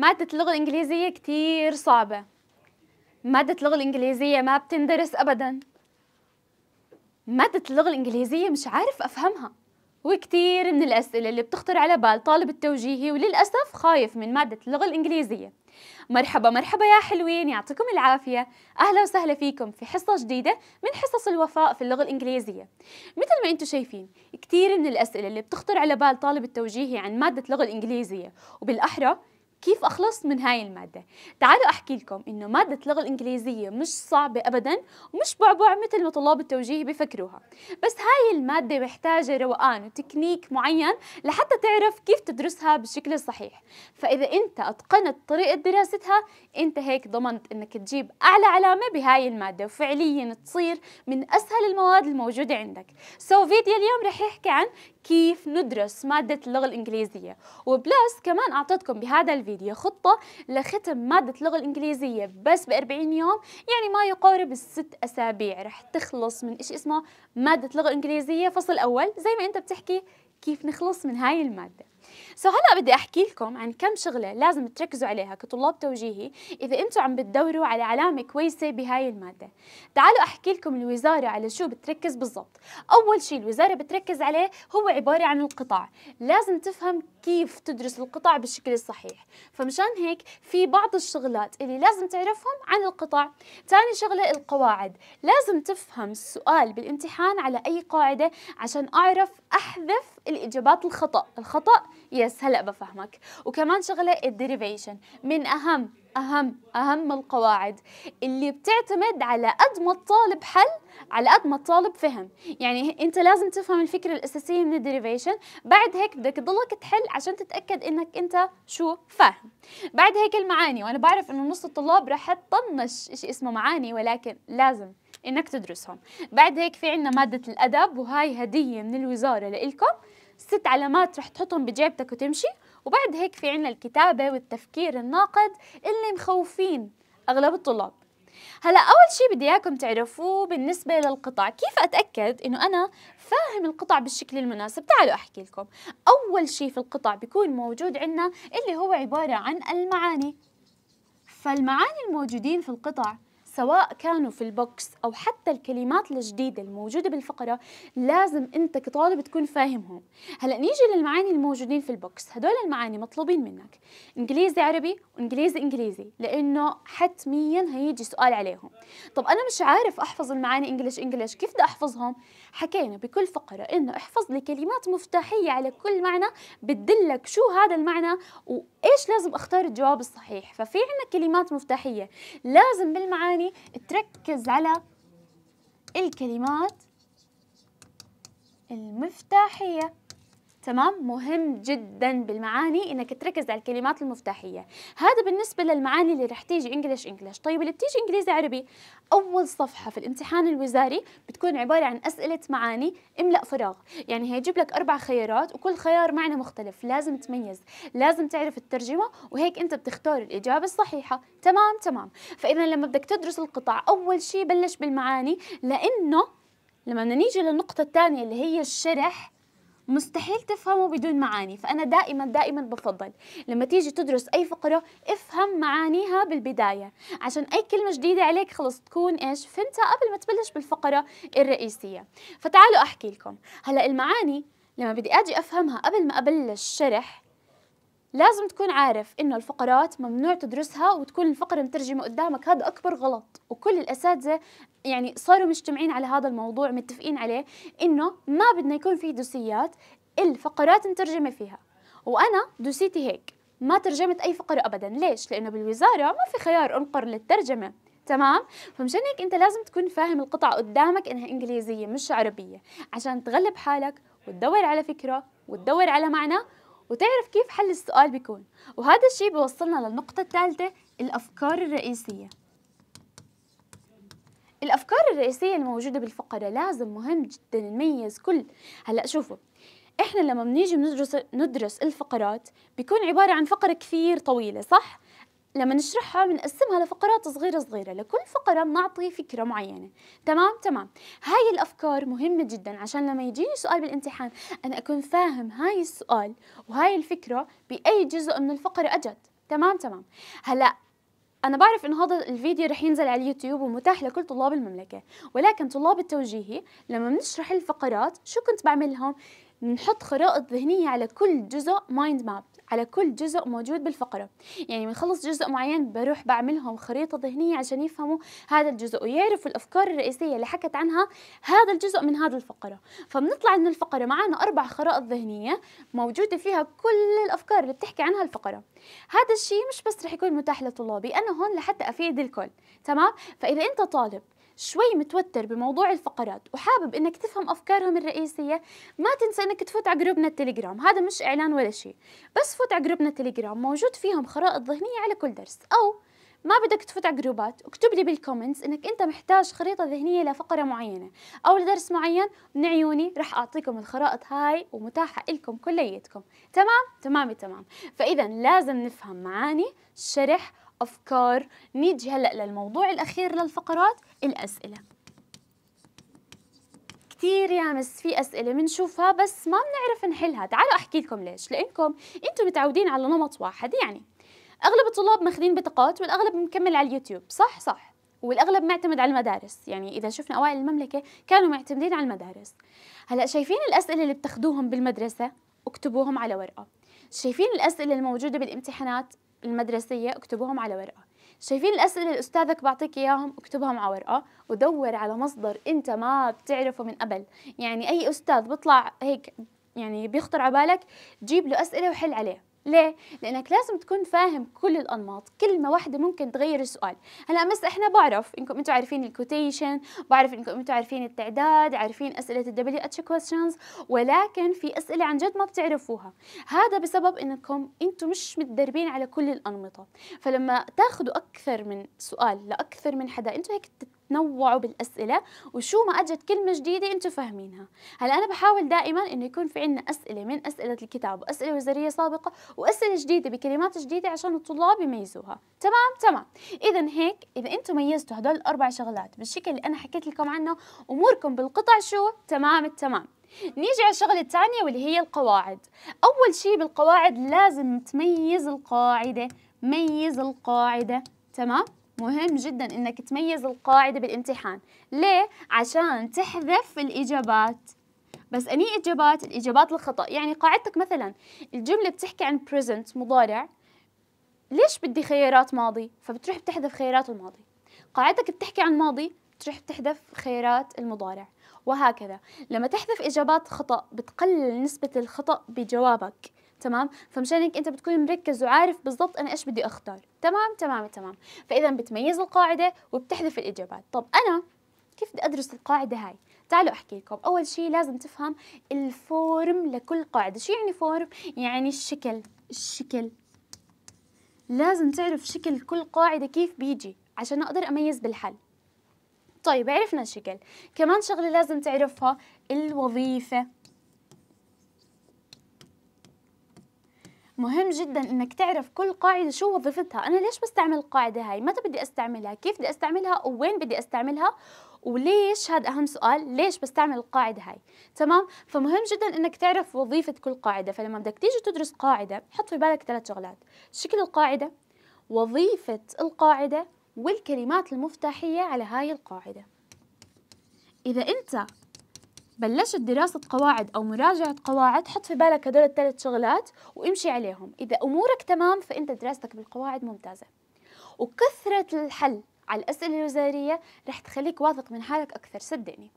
مادة اللغة الإنجليزية كتير صعبة مادة اللغة الإنجليزية ما بتندرس أبدا مادة اللغة الإنجليزية مش عارف أفهمها وكتير من الأسئلة اللي بتخطر على بال طالب التوجيهي وللأسف خايف من مادة اللغة الإنجليزية مرحبا مرحبا يا حلوين يعطيكم العافية أهلا وسهلا فيكم في حصة جديدة من حصص الوفاء في اللغة الإنجليزية مثل ما أنتم شايفين كتير من الأسئلة اللي بتخطر على بال طالب التوجيهي عن مادة اللغة الإنجليزية وبالأحرى كيف أخلص من هاي المادة؟ تعالوا أحكي لكم إنه مادة اللغة الإنجليزية مش صعبة أبدا ومش بعبع مثل ما طلاب التوجيه بفكروها بس هاي المادة محتاجة روقان وتكنيك معين لحتى تعرف كيف تدرسها بالشكل الصحيح فإذا أنت أتقنت طريقة دراستها أنت هيك ضمنت إنك تجيب أعلى علامة بهاي المادة وفعليا تصير من أسهل المواد الموجودة عندك سو فيديو اليوم رح يحكي عن كيف ندرس مادة اللغة الإنجليزية وبلس كمان أعطيتكم بهذا الفيديو خطة لختم مادة اللغة الإنجليزية بس بأربعين 40 يوم يعني ما يقارب الست أسابيع رح تخلص من إيش اسمه مادة لغة الإنجليزية فصل أول زي ما أنت بتحكي كيف نخلص من هاي المادة سو هلا بدي احكي لكم عن كم شغله لازم تركزوا عليها كطلاب توجيهي اذا انتم عم بتدوروا على علامه كويسه بهاي الماده تعالوا احكي لكم الوزاره على شو بتركز بالضبط اول شيء الوزاره بتركز عليه هو عباره عن القطاع لازم تفهم كيف تدرس القطاع بالشكل الصحيح فمشان هيك في بعض الشغلات اللي لازم تعرفهم عن القطاع ثاني شغله القواعد لازم تفهم السؤال بالامتحان على اي قاعده عشان اعرف احذف الاجابات الخطا الخطا يس هلا بفهمك وكمان شغله الديريفيشن من اهم اهم اهم القواعد اللي بتعتمد على قد ما الطالب حل على قد ما الطالب فهم يعني انت لازم تفهم الفكره الاساسيه من الديريفيشن بعد هيك بدك تضلك تحل عشان تتاكد انك انت شو فاهم بعد هيك المعاني وانا بعرف انه نص الطلاب راح تطنش شيء اسمه معاني ولكن لازم انك تدرسهم بعد هيك في عندنا ماده الادب وهاي هديه من الوزاره لإلكم ست علامات رح تحطهم بجيبتك وتمشي وبعد هيك في عنا الكتابة والتفكير الناقد اللي مخوفين أغلب الطلاب هلا اول شي بدي اياكم تعرفوه بالنسبه للقطع كيف اتاكد انه انا فاهم القطع بالشكل المناسب تعالوا احكي لكم اول شي في القطع بيكون موجود عنا اللي هو عباره عن المعاني فالمعاني الموجودين في القطع سواء كانوا في البوكس أو حتى الكلمات الجديدة الموجودة بالفقرة لازم أنت كطالب تكون فاهمهم هلأ نيجي للمعاني الموجودين في البوكس هدول المعاني مطلوبين منك إنجليزي عربي وإنجليزي إنجليزي لأنه حتميا هيجي سؤال عليهم طب أنا مش عارف أحفظ المعاني إنجليش إنجليش كيف بدي أحفظهم حكينا بكل فقرة إنه احفظ لي كلمات مفتاحية على كل معنى بتدلك شو هذا المعنى وإيش لازم أختار الجواب الصحيح ففي عنا كلمات مفتاحية لازم بالمعاني الثاني يعني تركز على الكلمات المفتاحية تمام مهم جدا بالمعاني انك تركز على الكلمات المفتاحيه هذا بالنسبه للمعاني اللي رح تيجي انجلش انجلش طيب اللي بتيجي انجليزي عربي اول صفحه في الامتحان الوزاري بتكون عباره عن اسئله معاني املا فراغ يعني هيجيب لك اربع خيارات وكل خيار معنى مختلف لازم تميز لازم تعرف الترجمه وهيك انت بتختار الاجابه الصحيحه تمام تمام فاذا لما بدك تدرس القطع اول شيء بلش بالمعاني لانه لما نيجي للنقطه الثانيه اللي هي الشرح مستحيل تفهمه بدون معاني فأنا دائما دائما بفضل لما تيجي تدرس أي فقرة افهم معانيها بالبداية عشان أي كلمة جديدة عليك خلص تكون إيش فهمتها قبل ما تبلش بالفقرة الرئيسية فتعالوا أحكي لكم هلأ المعاني لما بدي أجي أفهمها قبل ما أبلش شرح لازم تكون عارف انه الفقرات ممنوع تدرسها وتكون الفقره مترجمه قدامك هذا اكبر غلط وكل الاساتذه يعني صاروا مجتمعين على هذا الموضوع متفقين عليه انه ما بدنا يكون في دوسيات الفقرات مترجمه فيها وانا دوسيتي هيك ما ترجمت اي فقره ابدا ليش لانه بالوزاره ما في خيار انقر للترجمه تمام فمشان هيك انت لازم تكون فاهم القطعه قدامك انها انجليزيه مش عربيه عشان تغلب حالك وتدور على فكره وتدور على معنى وتعرف كيف حل السؤال بيكون وهذا الشيء بيوصلنا للنقطة الثالثة الأفكار الرئيسية الأفكار الرئيسية الموجودة بالفقرة لازم مهم جدا نميز كل هلأ شوفوا إحنا لما بنيجي بندرس ندرس الفقرات بيكون عبارة عن فقرة كثير طويلة صح؟ لما نشرحها بنقسمها لفقرات صغيرة صغيرة لكل فقرة بنعطي فكرة معينة تمام تمام هاي الأفكار مهمة جدا عشان لما يجيني سؤال بالامتحان أنا أكون فاهم هاي السؤال وهاي الفكرة بأي جزء من الفقرة أجت تمام تمام هلأ أنا بعرف إنه هذا الفيديو رح ينزل على اليوتيوب ومتاح لكل طلاب المملكة ولكن طلاب التوجيهي لما بنشرح الفقرات شو كنت بعمل لهم؟ بنحط خرائط ذهنية على كل جزء مايند ماب على كل جزء موجود بالفقرة يعني بنخلص جزء معين بروح بعملهم خريطة ذهنية عشان يفهموا هذا الجزء ويعرفوا الأفكار الرئيسية اللي حكت عنها هذا الجزء من هذه الفقرة فبنطلع من الفقرة معنا أربع خرائط ذهنية موجودة فيها كل الأفكار اللي بتحكي عنها الفقرة هذا الشيء مش بس رح يكون متاح لطلابي أنا هون لحتى أفيد الكل تمام فإذا أنت طالب شوي متوتر بموضوع الفقرات وحابب انك تفهم افكارهم الرئيسيه ما تنسى انك تفوت على جروبنا التليجرام هذا مش اعلان ولا شيء بس فوت على جروبنا التليجرام موجود فيهم خرائط ذهنيه على كل درس او ما بدك تفوت على جروبات اكتب لي بالكومنتس انك انت محتاج خريطه ذهنيه لفقره معينه او لدرس معين من عيوني راح اعطيكم الخرائط هاي ومتاحه لكم كليتكم تمام تمام تمام فاذا لازم نفهم معاني شرح أفكار نيجي هلأ للموضوع الأخير للفقرات الأسئلة كثير يا مس في اسئله بنشوفها بس ما بنعرف نحلها تعالوا احكي لكم ليش لانكم انتم متعودين على نمط واحد يعني اغلب الطلاب ماخذين بطاقات والاغلب مكمل على اليوتيوب صح صح والاغلب معتمد على المدارس يعني اذا شفنا اوائل المملكه كانوا معتمدين على المدارس هلا شايفين الاسئله اللي بتاخذوهم بالمدرسه اكتبوهم على ورقه شايفين الاسئله الموجوده بالامتحانات المدرسيه اكتبوهم على ورقه شايفين الاسئله اللي استاذك بعطيك اياهم اكتبهم على ورقه ودور على مصدر انت ما بتعرفه من قبل يعني اي استاذ بيطلع هيك يعني بيخطر على بالك جيب له اسئله وحل عليه ليه؟ لأنك لازم تكون فاهم كل الأنماط كلمة واحدة ممكن تغير السؤال هلا بس إحنا بعرف إنكم أنتم عارفين الكوتيشن بعرف إنكم أنتم عارفين التعداد عارفين أسئلة الدبليو اتش كويستشنز ولكن في أسئلة عن جد ما بتعرفوها هذا بسبب إنكم أنتم مش متدربين على كل الأنمطة فلما تاخذوا أكثر من سؤال لأكثر من حدا أنتم هيك تنوعوا بالاسئله وشو ما اجت كلمه جديده انتم فاهمينها هلا انا بحاول دائما انه يكون في عندنا اسئله من اسئله الكتاب واسئله وزاريه سابقه واسئله جديده بكلمات جديده عشان الطلاب يميزوها تمام تمام اذا هيك اذا انتم ميزتوا هدول الاربع شغلات بالشكل اللي انا حكيت لكم عنه اموركم بالقطع شو تمام التمام نيجي على الشغلة الثانية واللي هي القواعد أول شيء بالقواعد لازم تميز القاعدة ميز القاعدة تمام مهم جدا انك تميز القاعدة بالامتحان ليه؟ عشان تحذف الإجابات بس أني إجابات؟ الإجابات الخطأ يعني قاعدتك مثلا الجملة بتحكي عن present مضارع ليش بدي خيارات ماضي؟ فبتروح بتحذف خيارات الماضي قاعدتك بتحكي عن ماضي بتروح بتحذف خيارات المضارع وهكذا لما تحذف إجابات خطأ بتقلل نسبة الخطأ بجوابك تمام فمشان هيك انت بتكون مركز وعارف بالضبط انا ايش بدي اختار تمام تمام تمام فاذا بتميز القاعده وبتحذف الاجابات طب انا كيف بدي ادرس القاعده هاي تعالوا احكي لكم اول شيء لازم تفهم الفورم لكل قاعده شو يعني فورم يعني الشكل الشكل لازم تعرف شكل كل قاعده كيف بيجي عشان اقدر اميز بالحل طيب عرفنا الشكل كمان شغله لازم تعرفها الوظيفه مهم جدا انك تعرف كل قاعده شو وظيفتها انا ليش بستعمل القاعده هاي متى بدي استعملها كيف بدي استعملها وين بدي استعملها وليش هذا اهم سؤال ليش بستعمل القاعده هاي تمام فمهم جدا انك تعرف وظيفه كل قاعده فلما بدك تيجي تدرس قاعده حط في بالك ثلاث شغلات شكل القاعده وظيفه القاعده والكلمات المفتاحيه على هاي القاعده إذا أنت بلشت دراسة قواعد أو مراجعة قواعد حط في بالك هدول الثلاث شغلات وامشي عليهم إذا أمورك تمام فأنت دراستك بالقواعد ممتازة وكثرة الحل على الأسئلة الوزارية رح تخليك واثق من حالك أكثر صدقني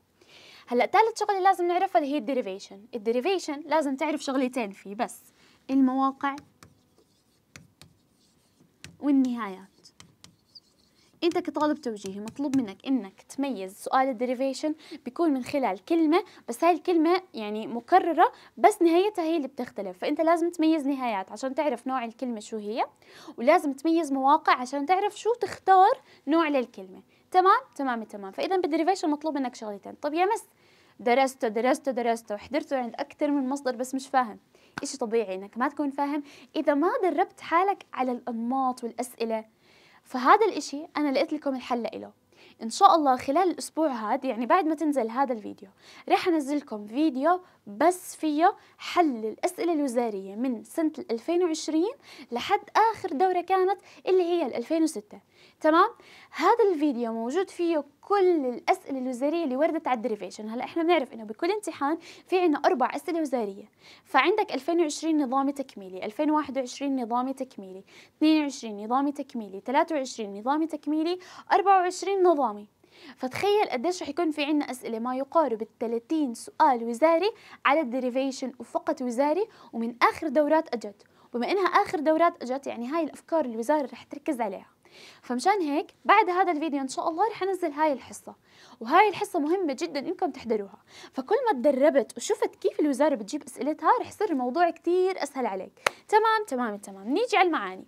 هلا ثالث شغله لازم نعرفها اللي هي الديريفيشن الديريفيشن لازم تعرف شغلتين فيه بس المواقع والنهايات انت كطالب توجيهي مطلوب منك انك تميز سؤال الديريفيشن بيكون من خلال كلمه بس هاي الكلمه يعني مكرره بس نهايتها هي اللي بتختلف فانت لازم تميز نهايات عشان تعرف نوع الكلمه شو هي ولازم تميز مواقع عشان تعرف شو تختار نوع للكلمه تمام تمام تمام فاذا بالديريفيشن مطلوب منك شغلتين طب يا مس درسته درسته درسته وحضرته عند اكثر من مصدر بس مش فاهم إشي طبيعي إنك ما تكون فاهم إذا ما دربت حالك على الأنماط والأسئلة فهذا الإشي أنا لقيت لكم الحل له إن شاء الله خلال الأسبوع هاد يعني بعد ما تنزل هذا الفيديو رح أنزلكم فيديو بس فيه حل الأسئلة الوزارية من سنة 2020 لحد آخر دورة كانت اللي هي 2006 تمام هذا الفيديو موجود فيه كل الاسئله الوزاريه اللي وردت على الدريفيشن هلا احنا بنعرف انه بكل امتحان في عندنا اربع اسئله وزاريه فعندك 2020 نظامي تكميلي 2021 نظامي تكميلي 22 نظامي تكميلي 23 نظامي تكميلي 24 نظامي فتخيل قديش رح يكون في عنا أسئلة ما يقارب ال 30 سؤال وزاري على الدريفيشن وفقط وزاري ومن آخر دورات أجت وبما إنها آخر دورات أجت يعني هاي الأفكار الوزارة رح تركز عليها فمشان هيك بعد هذا الفيديو ان شاء الله رح انزل هاي الحصه وهاي الحصه مهمه جدا انكم تحضروها فكل ما تدربت وشفت كيف الوزاره بتجيب اسئلتها رح يصير الموضوع كثير اسهل عليك تمام تمام تمام نيجي على المعاني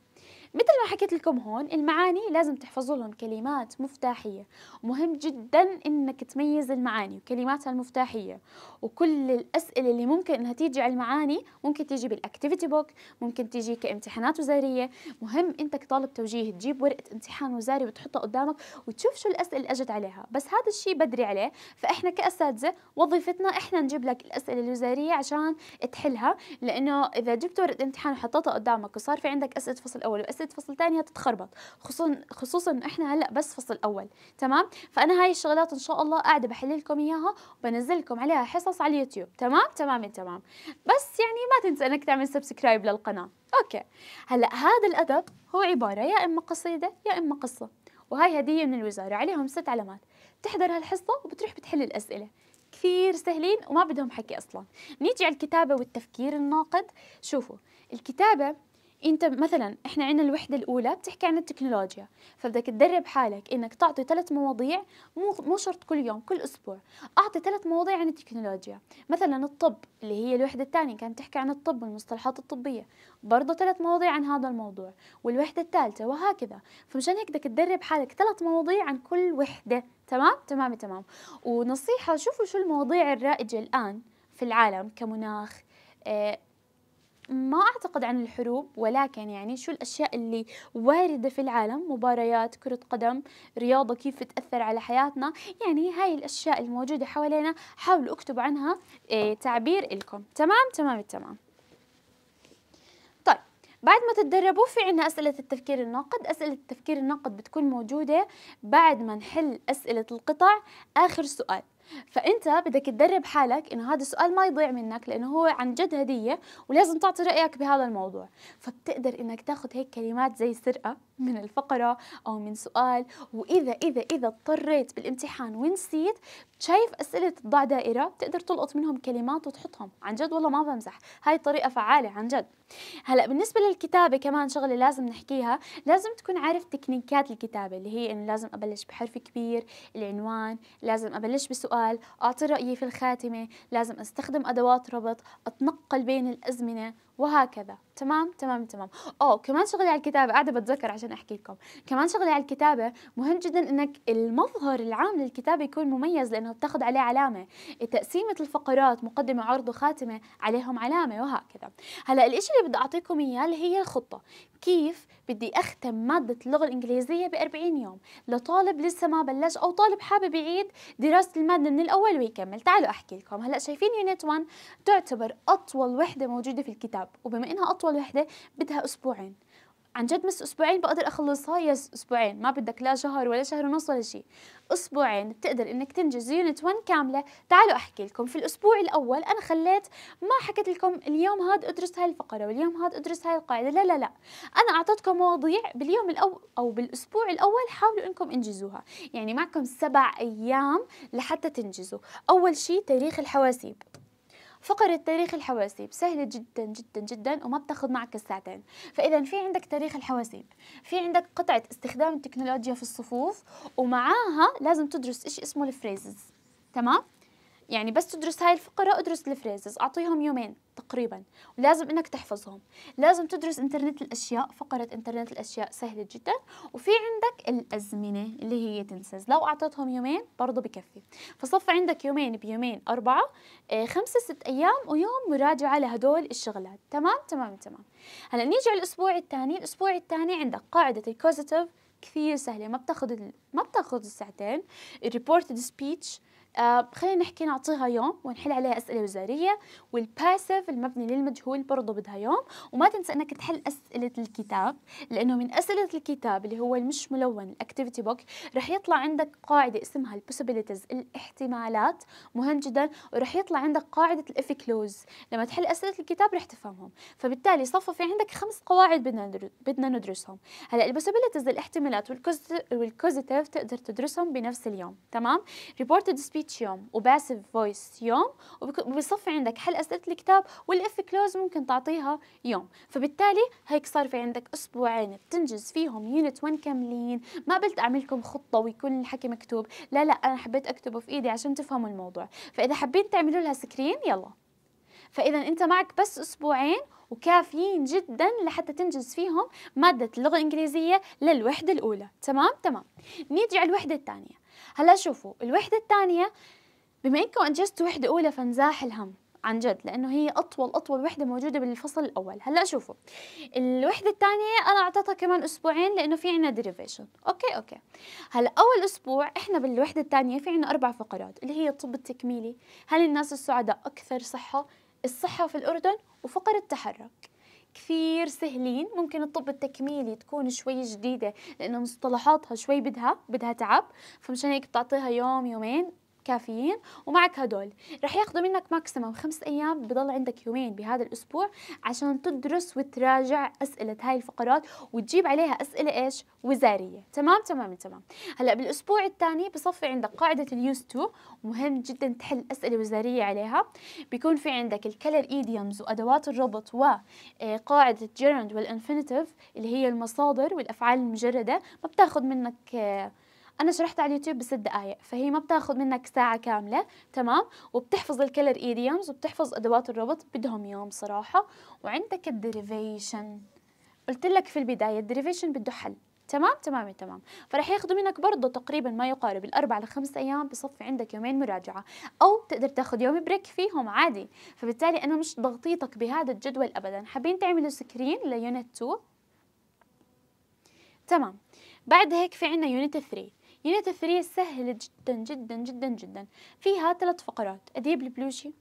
مثل ما حكيت لكم هون المعاني لازم تحفظوا لهم كلمات مفتاحية مهم جدا انك تميز المعاني وكلماتها المفتاحية وكل الأسئلة اللي ممكن انها تيجي على المعاني ممكن تيجي بالاكتيفيتي بوك ممكن تيجي كامتحانات وزارية مهم انت كطالب توجيه تجيب ورقة امتحان وزاري وتحطها قدامك وتشوف شو الأسئلة اللي اجت عليها بس هذا الشيء بدري عليه فاحنا كأساتذة وظيفتنا احنا نجيب لك الأسئلة الوزارية عشان تحلها لأنه إذا جبت ورقة امتحان وحطيتها قدامك وصار في عندك أسئلة فصل أول وأسئلة حطيت فصل ثاني هتتخربط خصوصا خصوصا احنا هلا بس فصل اول تمام فانا هاي الشغلات ان شاء الله قاعده بحل لكم اياها وبنزل لكم عليها حصص على اليوتيوب تمام تمام تمام بس يعني ما تنسى انك تعمل سبسكرايب للقناه اوكي هلا هذا الادب هو عباره يا اما قصيده يا اما قصه وهي هديه من الوزاره عليهم ست علامات بتحضر هالحصه وبتروح بتحل الاسئله كثير سهلين وما بدهم حكي اصلا نيجي على الكتابه والتفكير الناقد شوفوا الكتابه انت مثلا احنا عندنا الوحده الاولى بتحكي عن التكنولوجيا فبدك تدرب حالك انك تعطي ثلاث مواضيع مو مو شرط كل يوم كل اسبوع اعطي ثلاث مواضيع عن التكنولوجيا مثلا الطب اللي هي الوحده الثانيه كانت تحكي عن الطب والمصطلحات الطبيه برضه ثلاث مواضيع عن هذا الموضوع والوحده الثالثه وهكذا فمشان هيك بدك تدرب حالك ثلاث مواضيع عن كل وحده تمام تمام تمام ونصيحه شوفوا شو المواضيع الرائجه الان في العالم كمناخ آه، ما أعتقد عن الحروب ولكن يعني شو الأشياء اللي واردة في العالم مباريات كرة قدم رياضة كيف تأثر على حياتنا يعني هاي الأشياء الموجودة حوالينا حاولوا اكتبوا عنها إيه، تعبير لكم تمام تمام التمام طيب، بعد ما تتدربوا في عنا أسئلة التفكير الناقد أسئلة التفكير الناقد بتكون موجودة بعد ما نحل أسئلة القطع آخر سؤال فانت بدك تدرب حالك انه هذا السؤال ما يضيع منك لانه هو عن جد هديه ولازم تعطي رايك بهذا الموضوع فبتقدر انك تاخذ هيك كلمات زي سرقه من الفقرة أو من سؤال وإذا إذا إذا اضطريت بالامتحان ونسيت شايف أسئلة ضع دائرة بتقدر تلقط منهم كلمات وتحطهم عن جد والله ما بمزح هاي طريقة فعالة عن جد هلا بالنسبة للكتابة كمان شغلة لازم نحكيها لازم تكون عارف تكنيكات الكتابة اللي هي إنه لازم أبلش بحرف كبير العنوان لازم أبلش بسؤال أعطي رأيي في الخاتمة لازم أستخدم أدوات ربط أتنقل بين الأزمنة وهكذا تمام تمام تمام او كمان شغلي على الكتابه قاعده بتذكر عشان احكي لكم كمان شغلي على الكتابه مهم جدا انك المظهر العام للكتابه يكون مميز لانه بتاخذ عليه علامه تقسيمه الفقرات مقدمه عرض وخاتمه عليهم علامه وهكذا هلا الاشي اللي بدي اعطيكم اياه اللي هي الخطه كيف بدي أختم مادة اللغة الإنجليزية ب 40 يوم لطالب لسه ما بلش أو طالب حابب يعيد دراسة المادة من الأول ويكمل تعالوا أحكي لكم هلأ شايفين يونت 1 تعتبر أطول وحدة موجودة في الكتاب وبما إنها أطول وحدة بدها أسبوعين عن جد مس اسبوعين بقدر اخلصها يس اسبوعين ما بدك لا شهر ولا شهر ونص ولا شيء اسبوعين بتقدر انك تنجز يونت 1 كامله تعالوا احكي لكم في الاسبوع الاول انا خليت ما حكيت لكم اليوم هاد ادرس هاي الفقره واليوم هاد ادرس هاي القاعده لا لا لا انا اعطيتكم مواضيع باليوم الاول او بالاسبوع الاول حاولوا انكم انجزوها يعني معكم سبع ايام لحتى تنجزوا اول شيء تاريخ الحواسيب فقرة تاريخ الحواسيب سهلة جدا جدا جدا وما بتاخذ معك الساعتين فإذا في عندك تاريخ الحواسيب في عندك قطعة استخدام التكنولوجيا في الصفوف ومعاها لازم تدرس إشي اسمه الفريزز تمام يعني بس تدرس هاي الفقرة ادرس الفريزز أعطيهم يومين تقريبا ولازم إنك تحفظهم لازم تدرس إنترنت الأشياء فقرة إنترنت الأشياء سهلة جدا وفي عندك الأزمنة اللي هي تنسز لو أعطيتهم يومين برضه بكفي فصف عندك يومين بيومين أربعة آه، خمسة ست أيام ويوم مراجعة لهدول الشغلات تمام تمام تمام هلا نيجي على الأسبوع الثاني الأسبوع الثاني عندك قاعدة الكوزيتيف كثير سهلة ما بتاخذ ما بتاخذ الساعتين الريبورتد سبيتش آه خلينا نحكي نعطيها يوم ونحل عليها أسئلة وزارية والباسيف المبني للمجهول برضه بدها يوم وما تنسى أنك تحل أسئلة الكتاب لأنه من أسئلة الكتاب اللي هو المش ملون الأكتيفيتي بوك رح يطلع عندك قاعدة اسمها البوسيبيليتيز الاحتمالات مهم جدا ورح يطلع عندك قاعدة الاف كلوز لما تحل أسئلة الكتاب رح تفهمهم فبالتالي صفى في عندك خمس قواعد بدنا بدنا ندرسهم هلا البوسيبيليتيز الاحتمالات والكوزيتيف تقدر تدرسهم بنفس اليوم تمام ريبورتد سبيتش speech يوم وباسف فويس يوم وبصفي عندك حل أسئلة الكتاب والإف كلوز ممكن تعطيها يوم فبالتالي هيك صار في عندك أسبوعين بتنجز فيهم يونت 1 كاملين ما قبلت لكم خطة ويكون الحكي مكتوب لا لا أنا حبيت أكتبه في إيدي عشان تفهموا الموضوع فإذا حابين تعملوا لها سكرين يلا فإذا أنت معك بس أسبوعين وكافيين جدا لحتى تنجز فيهم مادة اللغة الإنجليزية للوحدة الأولى تمام تمام نيجي على الوحدة الثانية هلا شوفوا الوحده الثانيه بما انكم انجزتوا وحده اولى فانزاح الهم عن جد لانه هي اطول اطول وحده موجوده بالفصل الاول هلا شوفوا الوحده الثانيه انا اعطيتها كمان اسبوعين لانه في عنا ديريفيشن اوكي اوكي هلا اول اسبوع احنا بالوحده الثانيه في عنا اربع فقرات اللي هي الطب التكميلي هل الناس السعداء اكثر صحه الصحه في الاردن وفقره التحرك كثير سهلين ممكن الطب التكميلي تكون شوي جديدة لأنه مصطلحاتها شوي بدها بدها تعب فمشان هيك بتعطيها يوم يومين كافيين ومعك هدول رح ياخذوا منك ماكسيمم خمس ايام بضل عندك يومين بهذا الاسبوع عشان تدرس وتراجع اسئله هاي الفقرات وتجيب عليها اسئله ايش وزاريه تمام تمام تمام هلا بالاسبوع الثاني بصفي عندك قاعده اليوز تو مهم جدا تحل اسئله وزاريه عليها بيكون في عندك الكلر ايديومز وادوات الربط وقاعده الجيرند والانفينيتيف اللي هي المصادر والافعال المجرده ما بتاخذ منك آه، انا شرحت على اليوتيوب بست دقائق فهي ما بتاخذ منك ساعه كامله تمام وبتحفظ الكلر ايديومز وبتحفظ ادوات الربط بدهم يوم صراحه وعندك الديريفيشن قلت لك في البدايه الديريفيشن بده حل تمام تمام تمام فرح ياخذوا منك برضه تقريبا ما يقارب الاربع لخمس ايام بصفي عندك يومين مراجعه او تقدر تاخذ يوم بريك فيهم عادي فبالتالي انا مش ضغطيتك بهذا الجدول ابدا حابين تعملوا سكرين ليونت 2 تمام بعد هيك في عنا يونت 3 يونت 3 سهلة جدا جدا جدا جدا فيها ثلاث فقرات أديب البلوشي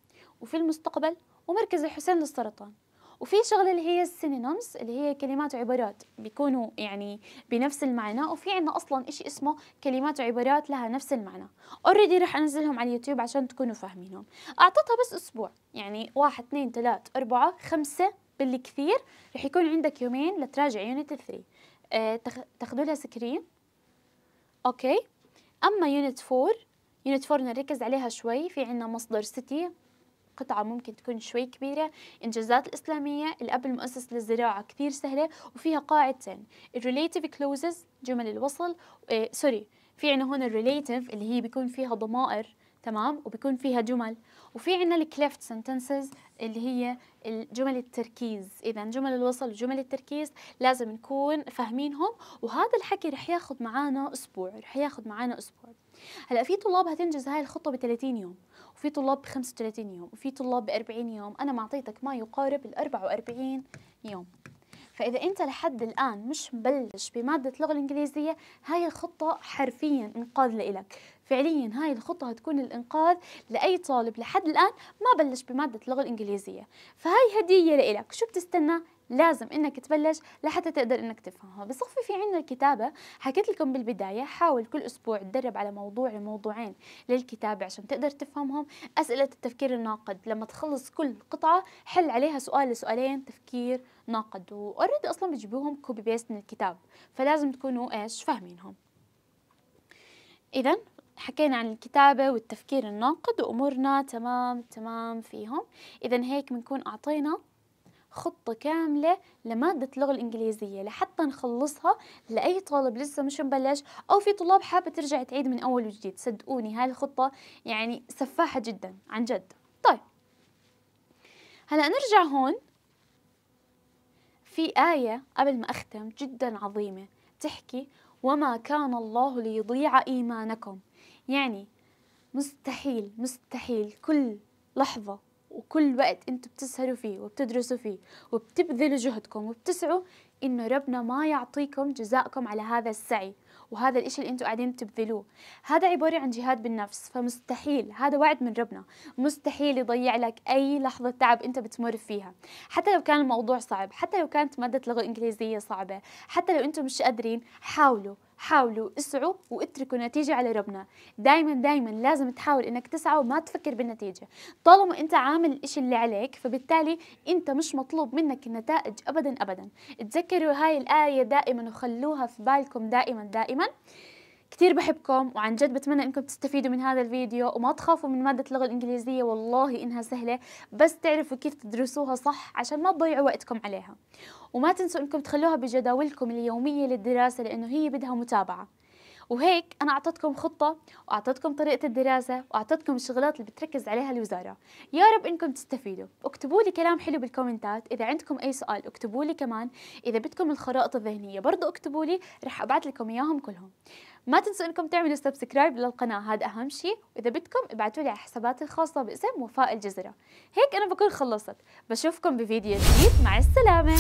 وفي المستقبل ومركز الحسين للسرطان وفي شغله اللي هي السينونيمز اللي هي كلمات وعبارات بيكونوا يعني بنفس المعنى وفي عندنا اصلا شيء اسمه كلمات وعبارات لها نفس المعنى اوريدي رح انزلهم على اليوتيوب عشان تكونوا فاهمينهم اعطتها بس اسبوع يعني واحد اثنين ثلاث أربعة خمسة بالكثير رح يكون عندك يومين لتراجع يونت آه، 3 تاخذوا لها سكرين اوكي اما يونت 4 يونت 4 نركز عليها شوي في عندنا مصدر سيتي قطعة ممكن تكون شوي كبيرة إنجازات الإسلامية الأب المؤسس للزراعة كثير سهلة وفيها قاعدتين Relative Closes جمل الوصل سوري إيه، في عنا هون Relative اللي هي بيكون فيها ضمائر تمام وبكون فيها جمل وفي عندنا الكليفت سنتنسز اللي هي جمل التركيز اذا جمل الوصل وجمل التركيز لازم نكون فاهمينهم وهذا الحكي رح ياخذ معانا اسبوع رح ياخذ معانا اسبوع هلا في طلاب هتنجز هاي الخطه ب 30 يوم وفي طلاب ب 35 يوم وفي طلاب ب 40 يوم انا معطيتك ما يقارب ال 44 يوم فإذا أنت لحد الآن مش مبلش بمادة اللغة الإنجليزية هاي الخطة حرفيا إنقاذ لإلك فعليا هاي الخطة تكون الإنقاذ لأي طالب لحد الآن ما بلش بمادة اللغة الإنجليزية فهاي هدية لإلك شو بتستنى لازم انك تبلش لحتى تقدر انك تفهمها بصفي في عندنا الكتابة حكيت لكم بالبداية حاول كل اسبوع تدرب على موضوع لموضوعين للكتابة عشان تقدر تفهمهم اسئلة التفكير الناقد لما تخلص كل قطعة حل عليها سؤال لسؤالين تفكير ناقد واوريدي اصلا بجيبوهم كوبي بيست من الكتاب فلازم تكونوا ايش فاهمينهم اذا حكينا عن الكتابة والتفكير الناقد وأمورنا تمام تمام فيهم إذا هيك بنكون أعطينا خطة كاملة لمادة اللغة الإنجليزية لحتى نخلصها لأي طالب لسه مش مبلش أو في طلاب حابة ترجع تعيد من أول وجديد صدقوني هاي الخطة يعني سفاحة جدا عن جد طيب هلأ نرجع هون في آية قبل ما أختم جدا عظيمة تحكي وما كان الله ليضيع إيمانكم يعني مستحيل مستحيل كل لحظة وكل وقت انتم بتسهروا فيه وبتدرسوا فيه وبتبذلوا جهدكم وبتسعوا إنه ربنا ما يعطيكم جزاءكم على هذا السعي وهذا الإشي اللي أنتم قاعدين تبذلوه هذا عبارة عن جهاد بالنفس فمستحيل هذا وعد من ربنا مستحيل يضيع لك أي لحظة تعب أنت بتمر فيها حتى لو كان الموضوع صعب حتى لو كانت مادة لغة إنجليزية صعبة حتى لو أنتم مش قادرين حاولوا حاولوا اسعوا واتركوا نتيجة على ربنا دايما دايما لازم تحاول انك تسعى وما تفكر بالنتيجة طالما انت عامل الاشي اللي عليك فبالتالي انت مش مطلوب منك النتائج ابدا ابدا تذكر تذكروا هاي الآية دائما وخلوها في بالكم دائما دائما كثير بحبكم وعن جد بتمنى انكم تستفيدوا من هذا الفيديو وما تخافوا من مادة اللغة الإنجليزية والله إنها سهلة بس تعرفوا كيف تدرسوها صح عشان ما تضيعوا وقتكم عليها وما تنسوا انكم تخلوها بجداولكم اليومية للدراسة لأنه هي بدها متابعة وهيك أنا أعطتكم خطة وأعطتكم طريقة الدراسة وأعطتكم الشغلات اللي بتركز عليها الوزارة يا رب إنكم تستفيدوا اكتبوا لي كلام حلو بالكومنتات إذا عندكم أي سؤال اكتبوا لي كمان إذا بدكم الخرائط الذهنية برضو اكتبوا لي رح ابعت لكم إياهم كلهم ما تنسوا انكم تعملوا سبسكرايب للقناة هذا اهم شيء واذا بدكم ابعتوا لي على حساباتي الخاصة باسم وفاء الجزرة هيك انا بكون خلصت بشوفكم بفيديو جديد مع السلامة